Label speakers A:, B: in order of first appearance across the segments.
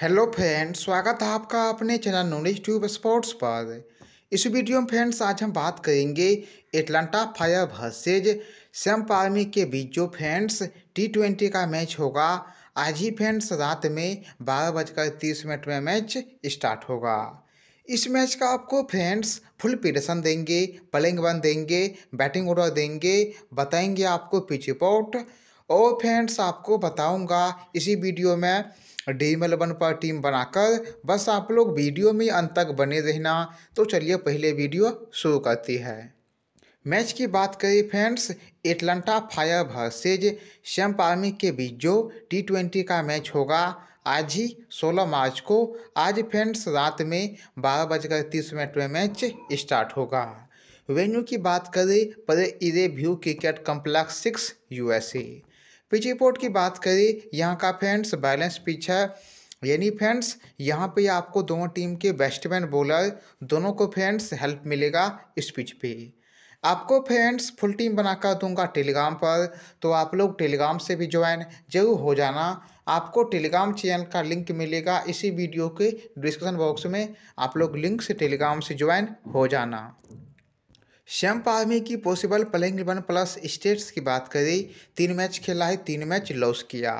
A: hello friends स्वागत है आपका अपने चैनल नॉलेज ट्यूब स्पोर्ट्स पर इस वीडियो में फ्रेंड्स आज हम बात करेंगे एटलांटा फायर भर्सेज सेम पार्मी के बीच जो फ्रेंड्स टी ट्वेंटी का मैच होगा आज ही फ्रेंड्स रात में बारह बजकर तीस मिनट में मैच स्टार्ट होगा इस मैच का आपको फ्रेंड्स फुल पिटेशन देंगे पलिंग वन देंगे बैटिंग ऑर्डर देंगे बताएंगे आपको पिच रिपोर्ट और फ्रेंड्स आपको बताऊँगा इसी वीडियो में डीमेल वन पर टीम बनाकर बस आप लोग वीडियो में अंत तक बने रहना तो चलिए पहले वीडियो शुरू करती है मैच की बात करें फ्रेंड्स एटलांटा फायर वर्सेज शैम्प आर्मी के बीच जो टी ट्वेंटी का मैच होगा आज ही 16 मार्च को आज फ्रेंड्स रात में बारह बजकर तीस मिनट में मैच स्टार्ट होगा वेन्यू की बात करें Prairie View cricket complex six USA pitch report की बात करें यहाँ का फ्रेंड्स बैलेंस पिच है यानी फ्रेंड्स यहाँ पे आपको दोनों टीम के बैट्समैन बॉलर दोनों को फ्रेंड्स हेल्प मिलेगा इस पिच पे आपको फ्रेंड्स फुल टीम बनाकर दूंगा टेलीग्राम पर तो आप लोग टेलीग्राम से भी ज्वाइन जरूर हो जाना आपको टेलीग्राम चैनल का लिंक मिलेगा इसी वीडियो के डिस्क्रिप्शन बॉक्स में आप लोग लिंक से टेलीग्राम से ज्वाइन हो जाना श्याम पाधमी की possible playing eleven plus stats की बात करें तीन मैच खेला है तीन मैच लॉस किया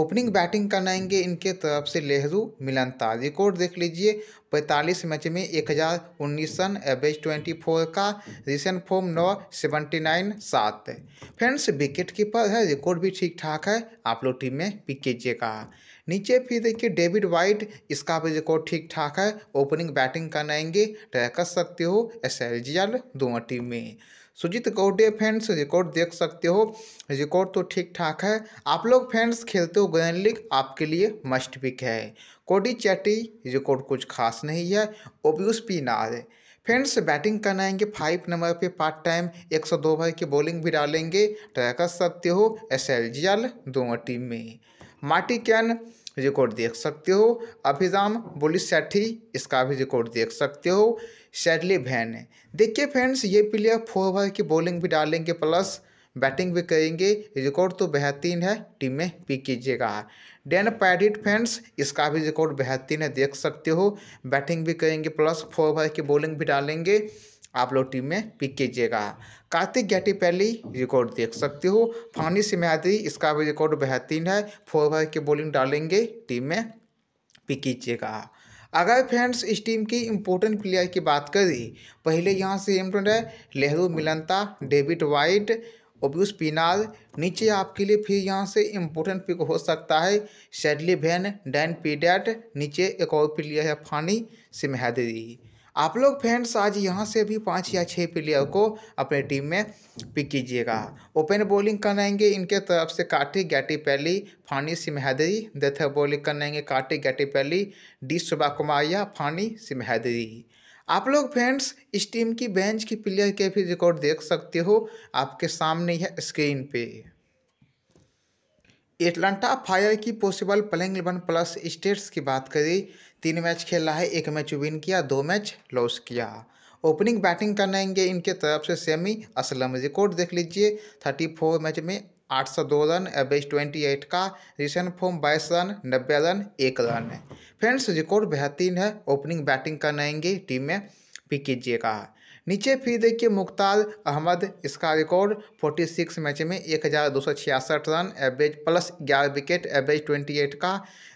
A: ओपनिंग बैटिंग करनाएंगे इनके तरफ से नेहरू मिलनता रिकॉर्ड देख लीजिए 45 मैच में एक हज़ार उन्नीस रन एवरेज 24 का रिसेंट फॉर्म नौ सेवेंटी नाइन सात फ्रेंड्स विकेट कीपर है रिकॉर्ड भी ठीक ठाक है आप लोग टीम में पिक कीजिएगा नीचे फिर देखिए डेविड वाइट इसका भी रिकॉर्ड ठीक ठाक है ओपनिंग बैटिंग करनाएंगे ट्राई कर सकते हो एस एल जी एल दोनों टीम में सुजीत गौडे फ्रेंड्स रिकॉर्ड देख सकते हो रिकॉर्ड तो ठीक ठाक है आप लोग फ्रेंड्स खेलते हो ग्रैंड लीग आपके लिए मस्ट पिक है कोडी चैटी रिकॉर्ड कुछ खास नहीं है ओबियस नार फ्रेंड्स बैटिंग करना आएंगे फाइव नंबर पे पार्ट टाइम एक सौ दो भाई की बॉलिंग भी डालेंगे ट्राई कर सकते हो एस एल दोनों टीम में मार्टी कैन रिकॉर्ड देख सकते हो अभिजाम बोली सेठी इसका भी रिकॉर्ड देख सकते हो शैडली भैन देखिए फ्रेंड्स ये प्लेयर फोर ओवर की बॉलिंग भी डालेंगे प्लस बैटिंग भी करेंगे रिकॉर्ड तो बेहतरीन है टीम में पिक कीजिएगा डेन पैडिट फैंस इसका भी रिकॉर्ड बेहतरीन है देख सकते हो बैटिंग भी करेंगे प्लस फोर ओवर की बॉलिंग भी डालेंगे आप लोग टीम में पिक कीजिएगा कार्तिक गैटी पहली रिकॉर्ड देख सकते हो फानी सिमयादी इसका भी रिकॉर्ड बेहतरीन है फोर ओवर की बॉलिंग डालेंगे टीम में पिक कीजिएगा अगर फ्रेंड्स इस टीम की इम्पोर्टेंट प्लेयर की बात करें पहले यहाँ से इम्पोर्टेंट है लेहरू मिलनता डेविड वाइट ओब्यूस पिनाल नीचे आपके लिए फिर यहाँ से इम्पोर्टेंट पिक हो सकता है शेडली भैन डैन पीडेट नीचे एक और प्लेयर है फानी सिमहदरी आप लोग फ्रेंड्स आज यहाँ से भी पाँच या छः प्लेयर को अपने टीम में पिक कीजिएगा ओपन बॉलिंग करनाएंगे इनके तरफ से काटे गैटी पैली फानी सिमहैदरी दथ बॉलिंग करनाएंगे काटे गैटी पैली डी सुबा या फानी सिमहैदरी आप लोग फ्रेंड्स इस टीम की बेंच की प्लेयर के भी रिकॉर्ड देख सकते हो आपके सामने है स्क्रीन पे एटलांटा फायर की possible playing eleven plus stats की बात करें तीन मैच खेला है एक मैच विन किया दो मैच लॉस किया ओपनिंग बैटिंग करनाएंगे इनके तरफ से सेमी असलम रिकॉर्ड देख लीजिए थर्टी फोर मैच में आठ सौ दो रन एवरेज ट्वेंटी एट का रिसेंट फॉर्म बाईस रन नब्बे रन एक रन है फ्रेंड्स रिकॉर्ड बेहतरीन है ओपनिंग बैटिंग करनाएंगे टीम में पिक कीजिएगा नीचे फिर देखिए मुख्तार अहमद इसका रिकॉर्ड 46 मैच में एक रन एवरेज प्लस ग्यारह विकेट एवरेज 28 का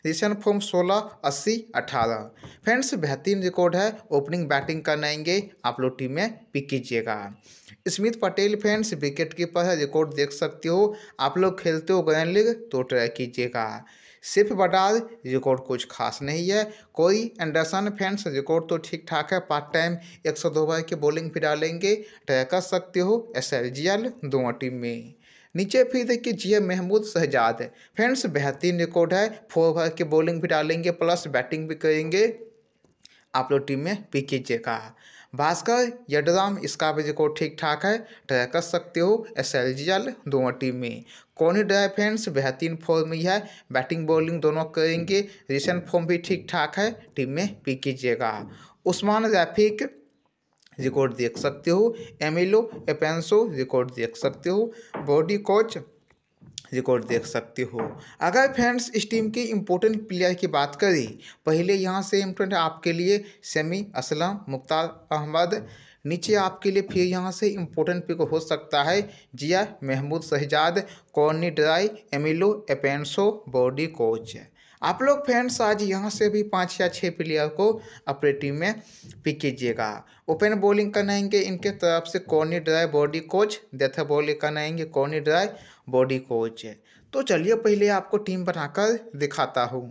A: रिसेंट फॉर्म 16 अस्सी अठारह फ्रेंड्स बेहतरीन रिकॉर्ड है ओपनिंग बैटिंग करनाएंगे आप लोग टीम में पिक कीजिएगा Smit Patel friends wicket keeper है रिकॉर्ड देख सकते हो आप लोग खेलते हो ग्रैंड लीग तो ट्राई कीजिएगा सिर्फ बटा रिकॉर्ड कुछ खास नहीं है कोई एंडरसन फैंस रिकॉर्ड तो ठीक ठाक है पार्ट टाइम एक सौ दो ओवर की बॉलिंग भी डालेंगे तय कर सकते हो एस एल जी एल दोनों टीम में नीचे फिर देखिए जी महमूद शहजाद है फ्रेंड्स बेहतरीन रिकॉर्ड है फोर ओवर की बॉलिंग भी डालेंगे प्लस बैटिंग भी करेंगे आप लोग टीम में पिक कीजिएगा भास्कर यडराम इसका भी रिकॉर्ड ठीक ठाक है ट्राई कर सकते हो एस एल जी एल दोनों टीम में कोनी ड्राइफेंस बेहतरीन फॉर्म में है बैटिंग बॉलिंग दोनों करेंगे रिसेंट फॉर्म भी ठीक ठाक है टीम में पिक कीजिएगा उस्मान रैफिक रिकॉर्ड देख सकते हो एमिलो एपेंसो रिकॉर्ड देख सकते हो बॉडी कोच रिकॉर्ड देख सकते हो अगर फ्रेंड्स इस टीम के इम्पोर्टेंट प्लेयर की बात करें पहले यहाँ से इम्पोर्टेंट आपके लिए सेमी असलम मुख्तार अहमद नीचे आपके लिए फिर यहाँ से इम्पोर्टेंट पिक हो सकता है जिया महमूद शहजाद कॉर्नी ड्राई एमिलो एपेंसो बॉडी कोच आप लोग फ्रेंड्स आज यहाँ से भी पाँच या छः प्लेयर को अपने टीम में पिक कीजिएगा ओपन बॉलिंग कराएंगे इनके तरफ से कॉर्नी ड्राई बॉडी कोच डेथ बॉलिंग कराएंगे कॉर्नी ड्राई बॉडी कोच तो चलिए पहले आपको टीम बनाकर दिखाता हूँ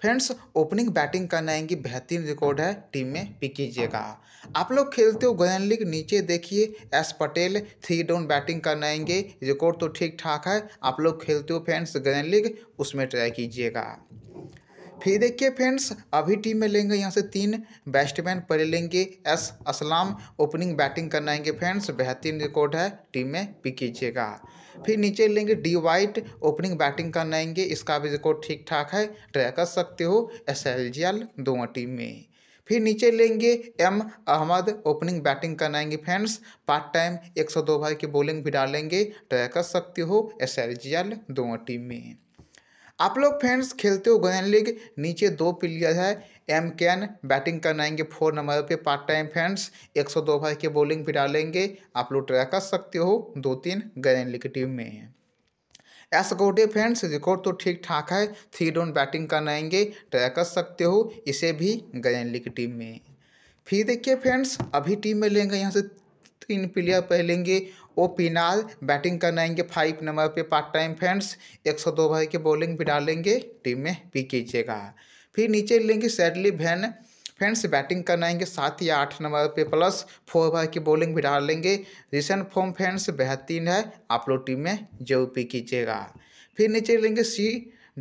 A: फ्रेंड्स ओपनिंग बैटिंग करना इनकी बेहतरीन रिकॉर्ड है टीम में पिक कीजिएगा आप लोग खेलते हो गोयन लीग नीचे देखिए S Patel three down batting करना आएंगे रिकॉर्ड तो ठीक ठाक है आप लोग खेलते हो फ्रेंड्स गोयन लीग उसमें ट्राई कीजिएगा फिर देखिए फ्रेंड्स अभी टीम में लेंगे यहाँ से तीन बैट्समैन पहले लेंगे एस असलाम ओपनिंग बैटिंग करना आएंगे फ्रेंड्स बेहतरीन रिकॉर्ड है टीम में पिक कीजिएगा फिर नीचे लेंगे डी वाइट ओपनिंग बैटिंग करना आएंगे इसका भी रिकॉर्ड ठीक ठाक है ट्रैक कर सकते हो एस एल जी एल दोनों टीम में फिर नीचे लेंगे एम अहमद ओपनिंग बैटिंग आएंगे फ्रेंड्स पार्ट टाइम एक सौ दो भाई की बॉलिंग भी डालेंगे ट्रैक कर सकते हो एस एल जी एल दोनों टीम में आप लोग फ्रेंड्स खेलते हो गोयन लीग नीचे दो प्लेयर है एम कैन बैटिंग करना आएंगे फोर नंबर पे पार्ट टाइम फ्रेंड्स 102 ओवर के बॉलिंग भी डालेंगे आप लोग ट्राई कर सकते हो दो तीन गोयन लीग टीम में है एस गोडे फ्रेंड्स रिकॉर्ड तो ठीक ठाक है थ्री डाउन बैटिंग करना आएंगे ट्राई कर सकते हो इसे भी गोयन लीग टीम में फिर देखिए फ्रेंड्स अभी टीम में लेंगे यहाँ से तीन प्लेयर पहलेंगे ओ पिनाल बैटिंग आएंगे फाइव नंबर पे पार्ट टाइम फ्रेंड्स एक सौ दो भाई के बॉलिंग भी डालेंगे टीम में पी कीजिएगा फिर नीचे लेंगे सैडली भैन फ्रेंड्स बैटिंग आएंगे सात या आठ नंबर पे प्लस फोर ओवर की बॉलिंग भी डालेंगे रिसेंट फॉर्म फ्रेंड्स बेहतरीन है आप लोग टीम में जरूर पी कीजिएगा फिर नीचे लेंगे सी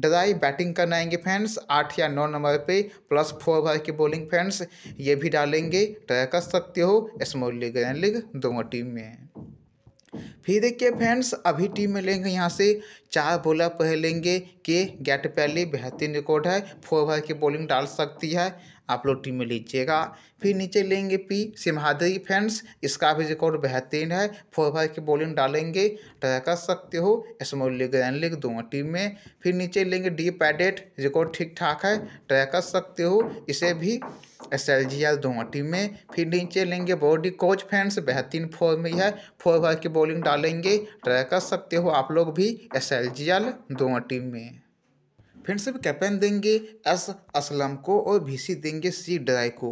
A: डराई बैटिंग आएंगे फ्रेंड्स आठ या नौ नंबर पे प्लस फोर ओवर की बॉलिंग फ्रेंड्स ये भी डालेंगे ट्राई कर सकते हो स्मॉल लीग ग्रैंड लीग दोनों टीम में फिर देखिए फ्रेंड्स अभी टीम में लेंगे यहाँ से चार बॉलर पहलेंगे के गैट पहले बेहतरीन रिकॉर्ड है फोर ओवर की बॉलिंग डाल सकती है आप लोग टीम में लीजिएगा फिर नीचे लेंगे पी सिमहाद्री फैंस इसका भी रिकॉर्ड बेहतरीन है फोर फाइव की बॉलिंग डालेंगे ट्राई कर सकते हो स्मॉल लीग ग्रैंड लीग दोनों टीम में फिर नीचे लेंगे डी पैडेट रिकॉर्ड ठीक ठाक है ट्राई कर सकते हो इसे भी एस एल जी एल दोनों टीम में फिर नीचे लेंगे बॉडी कोच फैंस बेहतरीन फॉर्म में है फोर ओवर की बॉलिंग डालेंगे ट्राई कर सकते हो आप लोग भी एस एल जी एल दोनों टीम में फ्रेंड्स कैप्टन देंगे एस असलम को और वीसी देंगे सी ड्राई को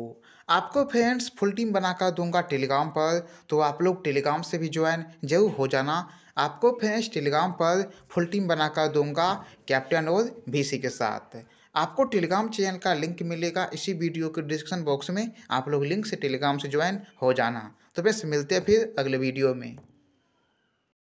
A: आपको फ्रेंड्स फुल टीम बनाकर दूंगा टेलीग्राम पर तो आप लोग टेलीग्राम से भी ज्वाइन जरूर हो जाना आपको फ्रेंड्स टेलीग्राम पर फुल टीम बनाकर दूंगा कैप्टन और भी के साथ आपको टेलीग्राम चैनल का लिंक मिलेगा इसी वीडियो के डिस्क्रिप्शन बॉक्स में आप लोग लिंक से टेलीग्राम से ज्वाइन हो जाना तो बस मिलते हैं फिर अगले वीडियो में